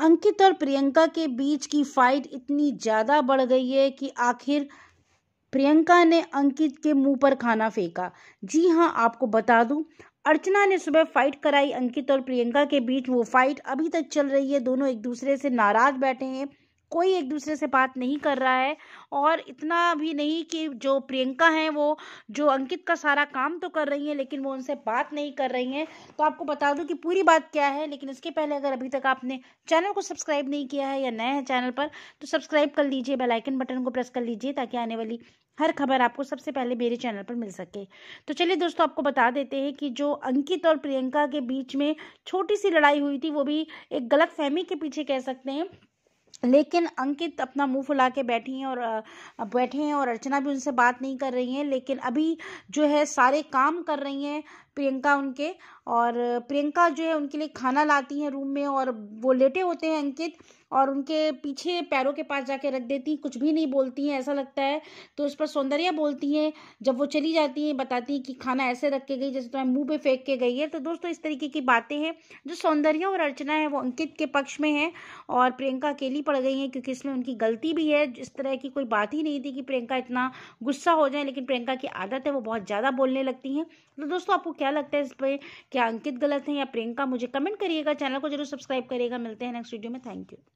अंकित और प्रियंका के बीच की फाइट इतनी ज़्यादा बढ़ गई है कि आखिर प्रियंका ने अंकित के मुंह पर खाना फेंका जी हाँ आपको बता दूं अर्चना ने सुबह फाइट कराई अंकित और प्रियंका के बीच वो फाइट अभी तक चल रही है दोनों एक दूसरे से नाराज बैठे हैं कोई एक दूसरे से बात नहीं कर रहा है और इतना भी नहीं कि जो प्रियंका हैं वो जो अंकित का सारा काम तो कर रही हैं लेकिन वो उनसे बात नहीं कर रही हैं तो आपको बता दूं कि पूरी बात क्या है लेकिन इसके पहले अगर अभी तक आपने चैनल को सब्सक्राइब नहीं किया है या नए हैं चैनल पर तो सब्सक्राइब कर लीजिए बेलाइकन बटन को प्रेस कर लीजिए ताकि आने वाली हर खबर आपको सबसे पहले मेरे चैनल पर मिल सके तो चलिए दोस्तों आपको बता देते हैं कि जो अंकित और प्रियंका के बीच में छोटी सी लड़ाई हुई थी वो भी एक गलत फहमी के पीछे कह सकते हैं लेकिन अंकित अपना मुंह फुला के बैठी हैं और बैठे हैं और अर्चना भी उनसे बात नहीं कर रही हैं लेकिन अभी जो है सारे काम कर रही हैं प्रियंका उनके और प्रियंका जो है उनके लिए खाना लाती हैं रूम में और वो लेटे होते हैं अंकित और उनके पीछे पैरों के पास जाके रख देती हैं कुछ भी नहीं बोलती हैं ऐसा लगता है तो इस पर सौंदर्या बोलती हैं जब वो चली जाती हैं बताती हैं कि खाना ऐसे रख के गई जैसे तुम्हें तो मुंह पे फेंक के गई है तो दोस्तों इस तरीके की बातें हैं जो सौंदर्या और अर्चना है वो अंकित के पक्ष में है और प्रियंका अकेली पड़ गई हैं क्योंकि इसमें उनकी गलती भी है इस तरह की कोई बात ही नहीं थी कि प्रियंका इतना गुस्सा हो जाए लेकिन प्रियंका की आदत है वो बहुत ज़्यादा बोलने लगती हैं तो दोस्तों आपको क्या क्या लगता है इस पर क्या अंकित गलत है या प्रियंका मुझे कमेंट करिएगा चैनल को जरूर सब्सक्राइब करिएगा मिलते हैं नेक्स्ट वीडियो में थैंक यू